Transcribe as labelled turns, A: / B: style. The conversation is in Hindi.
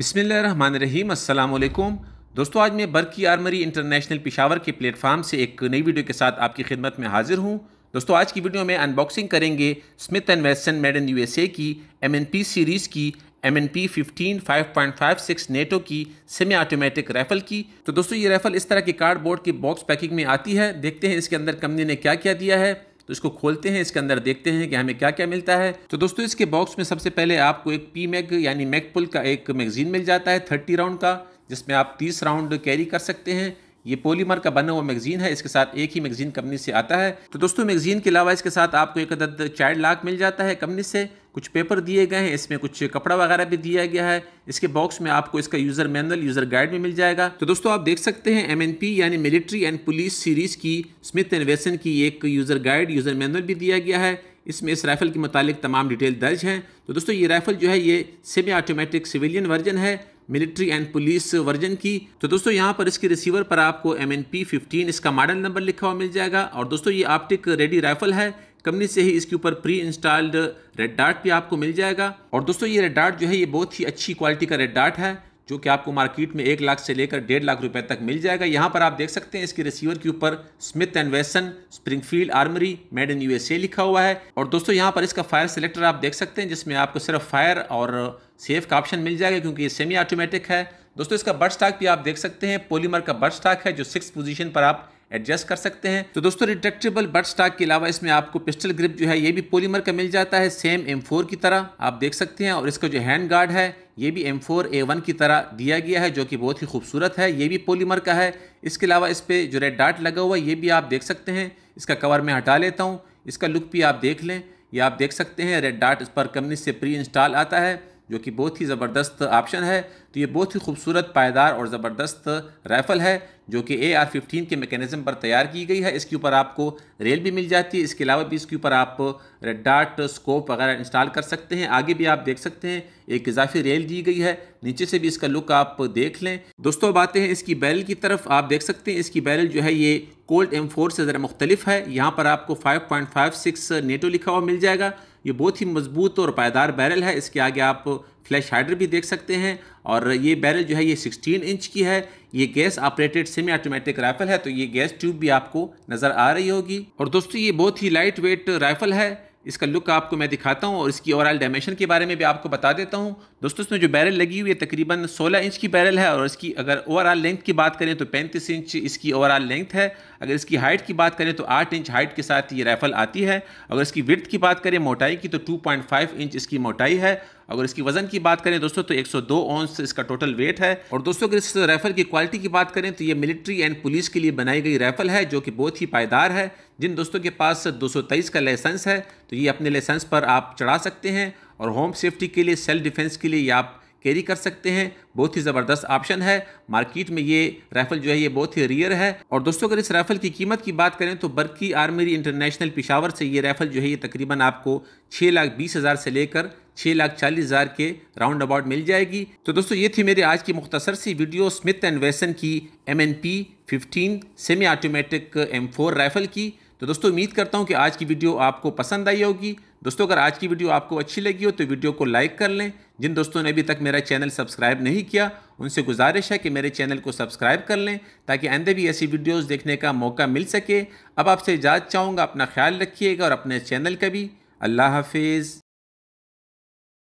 A: बिसमीम अल्लाम दोस्तों आज मैं बर्की आर्मरी इंटरनेशनल पिशावर के प्लेटफार्म से एक नई वीडियो के साथ आपकी खिदमत में हाजिर हूँ दोस्तों आज की वीडियो में अनबॉक्सिंग करेंगे Smith and Western made in USA की एमएनपी सीरीज़ की M N P fifteen five point five six NATO की सेमी ऑटोमेटिक राइफल की तो दोस्तों ये राइफल इस तरह के कार्डबोर्ड की बॉक्स पैकिंग में आती है देखते हैं इसके अंदर कंपनी ने क्या क्या दिया है तो इसको खोलते हैं इसके अंदर देखते हैं कि हमें क्या क्या मिलता है तो दोस्तों इसके बॉक्स में सबसे पहले आपको एक पी मैग यानी मैगपुल का एक मैगजीन मिल जाता है थर्टी राउंड का जिसमें आप तीस राउंड कैरी कर सकते हैं ये पोलीमर का बना हुआ मैगजीन है इसके साथ एक ही मैगजीन कंपनी से आता है तो दोस्तों मैगजीन के अलावा इसके साथ आपको एक अदद चाइल्ड लाख मिल जाता है कंपनी से कुछ पेपर दिए गए हैं इसमें कुछ कपड़ा वगैरह भी दिया गया है इसके बॉक्स में आपको इसका यूज़र मैनुअल यूज़र गाइड भी मिल जाएगा तो दोस्तों आप देख सकते हैं एम यानी मिलिट्री एंड पुलिस सीरीज़ की स्मिथ एंड वेसन की एक यूज़र गाइड यूज़र मैनुअल भी दिया गया है इसमें इस राइफ़ल के मुतालिक तमाम डिटेल दर्ज हैं तो दोस्तों ये राइफ़ल जो है ये सेमी ऑटोमेटिक सिविलियन वर्जन है मिलिट्री एंड पुलिस वर्जन की तो दोस्तों यहाँ पर इसके रिसीवर पर आपको एम एन पी फिफ्टीन इसका मॉडल नंबर लिखा हुआ मिल जाएगा और दोस्तों ये आप्टिक रेडी राइफल है कंपनी से ही इसके ऊपर प्री इंस्टॉल्ड रेड डार्ट भी आपको मिल जाएगा और दोस्तों ये रेड डार्ट जो है ये बहुत ही अच्छी क्वालिटी का रेड डार्ट है जो कि आपको मार्केट में एक लाख से लेकर डेढ़ लाख रुपए तक मिल जाएगा यहाँ पर आप देख सकते हैं इसके रिसीवर के ऊपर Smith and Wesson Springfield armory made in USA लिखा हुआ है और दोस्तों यहाँ पर इसका फायर सिलेक्टर आप देख सकते हैं जिसमें आपको सिर्फ फायर और सेफ का ऑप्शन मिल जाएगा क्योंकि ये सेमी ऑटोमेटिक है दोस्तों इसका बर्ड स्टॉक भी आप देख सकते हैं पोलीमर का बर्ड स्टॉक है जो सिक्स पोजीशन पर आप एडजस्ट कर सकते हैं तो दोस्तों रिट्रेक्टेबल बट स्टॉक के अलावा इसमें आपको पिस्टल ग्रिप जो है ये भी पोलीमर का मिल जाता है सेम एम की तरह आप देख सकते हैं और इसका जो हैंड गार्ड है ये भी एम फोर ए वन की तरह दिया गया है जो कि बहुत ही खूबसूरत है ये भी पोलीमर का है इसके अलावा इस पर जो रेड डार्ट लगा हुआ है ये भी आप देख सकते हैं इसका कवर मैं हटा लेता हूँ इसका लुक भी आप देख लें ये आप देख सकते हैं रेड डार्ट इस पर कंपनी से प्री इंस्टॉल आता है जो कि बहुत ही ज़बरदस्त ऑप्शन है तो ये बहुत ही खूबसूरत पायदार और ज़बरदस्त राइफ़ल है जो कि ए आर फिफ्टीन के मेकनिज़म पर तैयार की गई है इसके ऊपर आपको रेल भी मिल जाती है इसके अलावा भी इसके ऊपर आप रेड डार्ट स्कोप वगैरह इंस्टॉल कर सकते हैं आगे भी आप देख सकते हैं एक इजाफी रेल दी गई है नीचे से भी इसका लुक आप देख लें दोस्तों अब आते हैं इसकी बैरल की तरफ आप देख सकते हैं इसकी बैरल जो है ये कोल्ड एम फोर से ज़रा मुख्तलिफ है यहाँ पर आपको five point five six NATO लिखा हुआ मिल जाएगा ये बहुत ही मजबूत और पायदार बैरल है इसके आगे आप फ्लैश हाइडर भी देख सकते हैं और ये बैरल जो है ये 16 इंच की है ये gas operated semi automatic rifle है तो ये गैस ट्यूब भी आपको नज़र आ रही होगी और दोस्तों ये बहुत ही लाइट वेट राइफल है इसका लुक आपको मैं दिखाता हूँ और इसकी ओवरऑल डायमेंशन के बारे में भी आपको बता देता हूँ दोस्तों इसमें जो बैरल लगी हुई है तकरीबन 16 इंच की बैरल है और इसकी अगर ओवरऑल लेंथ की बात करें तो 35 इंच इसकी ओवरऑल लेंथ है अगर इसकी हाइट की बात करें तो 8 इंच हाइट के साथ ये राइफल आती है अगर इसकी विर्थ की बात करें मोटाई की तो टू इंच इसकी मोटाई है अगर इसकी वजन की बात करें दोस्तों तो 102 ओंस इसका टोटल वेट है और दोस्तों अगर इस राइफल की क्वालिटी की बात करें तो ये मिलिट्री एंड पुलिस के लिए बनाई गई राइफल है जो कि बहुत ही पायदार है जिन दोस्तों के पास 223 का लाइसेंस है तो ये अपने लाइसेंस पर आप चढ़ा सकते हैं और होम सेफ्टी के लिए सेल्फ डिफेंस के लिए ये आप कैरी कर सकते हैं बहुत ही ज़बरदस्त ऑप्शन है मार्केट में ये राइफल जो है ये बहुत ही रियर है और दोस्तों अगर इस राइफल की कीमत की बात करें तो बर्की आर्मी इंटरनेशनल पिशावर से ये राइफल जो है ये तकरीबन आपको छः लाख बीस हज़ार से लेकर छः लाख चालीस हज़ार के राउंड अबाउट मिल जाएगी तो दोस्तों ये थी मेरी आज की मुख्तसर सी वीडियो स्मिथ एंड वेसन की M N P fifteen semi automatic M four rifle की तो दोस्तों उम्मीद करता हूँ कि आज की वीडियो आपको पसंद आई होगी दोस्तों अगर आज की वीडियो आपको अच्छी लगी हो तो वीडियो को लाइक कर लें जिन दोस्तों ने अभी तक मेरा चैनल सब्सक्राइब नहीं किया उनसे गुजारिश है कि मेरे चैनल को सब्सक्राइब कर लें ताकि आंदे भी ऐसी वीडियोस देखने का मौका मिल सके अब आपसे इजाज़ चाहूँगा अपना ख्याल रखिएगा और अपने चैनल का भी अल्लाह हाफिज़